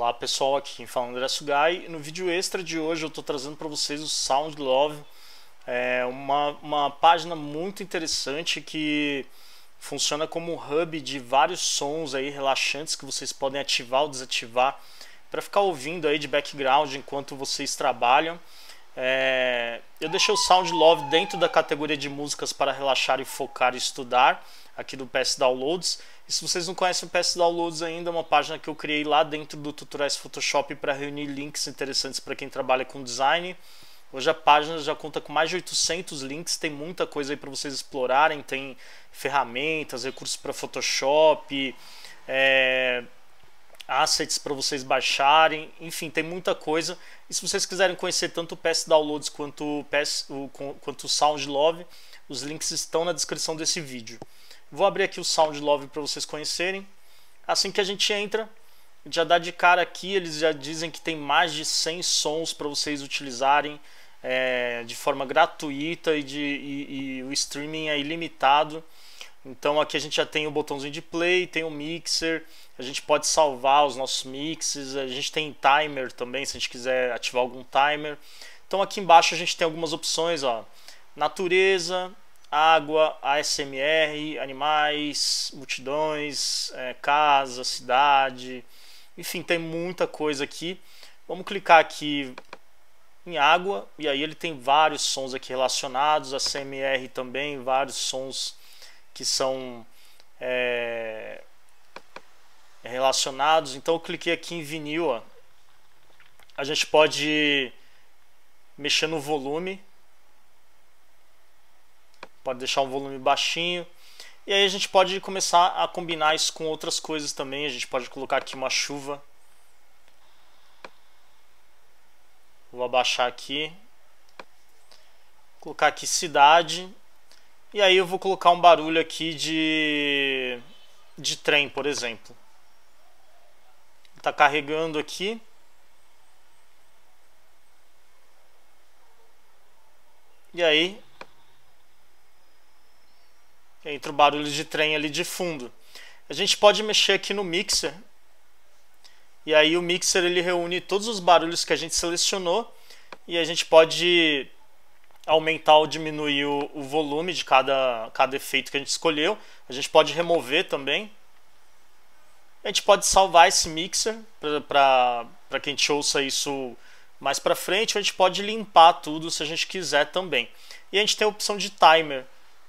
Olá pessoal, aqui quem fala é André Sugai. No vídeo extra de hoje eu estou trazendo para vocês o Sound Love, é uma, uma página muito interessante que funciona como um hub de vários sons aí relaxantes que vocês podem ativar ou desativar para ficar ouvindo aí de background enquanto vocês trabalham. É, eu deixei o Sound Love dentro da categoria de músicas para relaxar e focar e estudar, aqui do PS Downloads. E se vocês não conhecem o PS Downloads ainda, é uma página que eu criei lá dentro do Tutoriais Photoshop para reunir links interessantes para quem trabalha com design. Hoje a página já conta com mais de 800 links, tem muita coisa aí para vocês explorarem, tem ferramentas, recursos para Photoshop, é, assets para vocês baixarem, enfim, tem muita coisa. E se vocês quiserem conhecer tanto o PS Downloads quanto o, PS, o, quanto o SoundLove, os links estão na descrição desse vídeo. Vou abrir aqui o SoundLove para vocês conhecerem. Assim que a gente entra, já dá de cara aqui, eles já dizem que tem mais de 100 sons para vocês utilizarem é, de forma gratuita e, de, e, e o streaming é ilimitado. Então aqui a gente já tem o botãozinho de play, tem o mixer, a gente pode salvar os nossos mixes, a gente tem timer também, se a gente quiser ativar algum timer. Então aqui embaixo a gente tem algumas opções, ó. Natureza, água, ASMR, animais, multidões, é, casa, cidade, enfim, tem muita coisa aqui. Vamos clicar aqui em água e aí ele tem vários sons aqui relacionados, a também, vários sons que são é, relacionados. Então eu cliquei aqui em vinil. A gente pode mexer no volume. Pode deixar um volume baixinho. E aí a gente pode começar a combinar isso com outras coisas também. A gente pode colocar aqui uma chuva. Vou abaixar aqui. Vou colocar aqui cidade. E aí eu vou colocar um barulho aqui de, de trem, por exemplo. Está carregando aqui. E aí entra o barulho de trem ali de fundo. A gente pode mexer aqui no mixer. E aí o mixer ele reúne todos os barulhos que a gente selecionou e a gente pode aumentar ou diminuir o, o volume de cada, cada efeito que a gente escolheu. A gente pode remover também. A gente pode salvar esse mixer para que a gente ouça isso mais para frente. A gente pode limpar tudo se a gente quiser também. E a gente tem a opção de timer.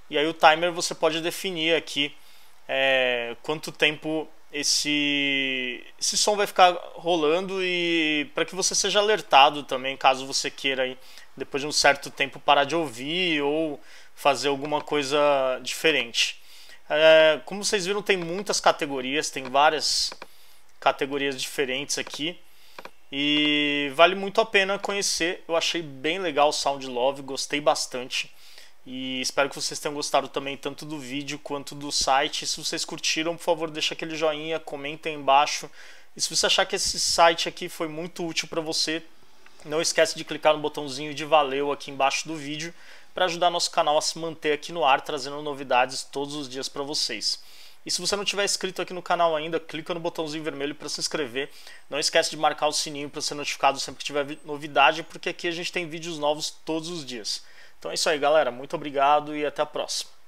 E aí o timer você pode definir aqui é, quanto tempo esse, esse som vai ficar rolando e para que você seja alertado também caso você queira aí, depois de um certo tempo parar de ouvir ou fazer alguma coisa diferente. É, como vocês viram, tem muitas categorias, tem várias categorias diferentes aqui e vale muito a pena conhecer. Eu achei bem legal o Sound Love, gostei bastante. E espero que vocês tenham gostado também tanto do vídeo quanto do site. Se vocês curtiram, por favor, deixa aquele joinha, comenta aí embaixo. E se você achar que esse site aqui foi muito útil para você, não esquece de clicar no botãozinho de valeu aqui embaixo do vídeo para ajudar nosso canal a se manter aqui no ar, trazendo novidades todos os dias para vocês. E se você não tiver inscrito aqui no canal ainda, clica no botãozinho vermelho para se inscrever. Não esquece de marcar o sininho para ser notificado sempre que tiver novidade, porque aqui a gente tem vídeos novos todos os dias. Então é isso aí, galera. Muito obrigado e até a próxima.